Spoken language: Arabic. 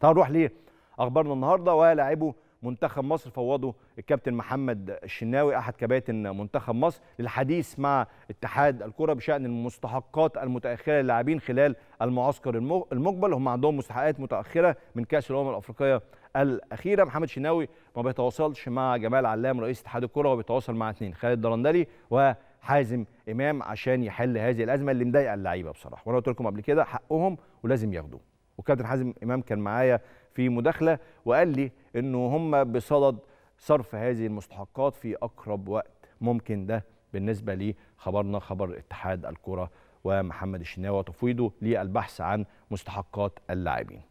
تعالوا نروح لاخبارنا النهارده ولاعبه منتخب مصر فوضوا الكابتن محمد الشناوي احد كباتن منتخب مصر للحديث مع اتحاد الكره بشان المستحقات المتاخره للاعبين خلال المعسكر المقبل هم عندهم مستحقات متاخره من كاس الامم الافريقيه الاخيره محمد شناوي ما بيتواصلش مع جمال علام رئيس اتحاد الكره وبيتواصل مع اثنين خالد درندلي وحازم امام عشان يحل هذه الازمه اللي مضايقه اللعيبه بصراحه وانا قلت لكم قبل كده حقهم ولازم ياخدوه وكابتن حازم امام كان معايا في مداخله وقال لي انه هم بصدد صرف هذه المستحقات في اقرب وقت ممكن ده بالنسبه لي خبرنا خبر اتحاد الكره ومحمد الشناوي وتفويضه للبحث عن مستحقات اللاعبين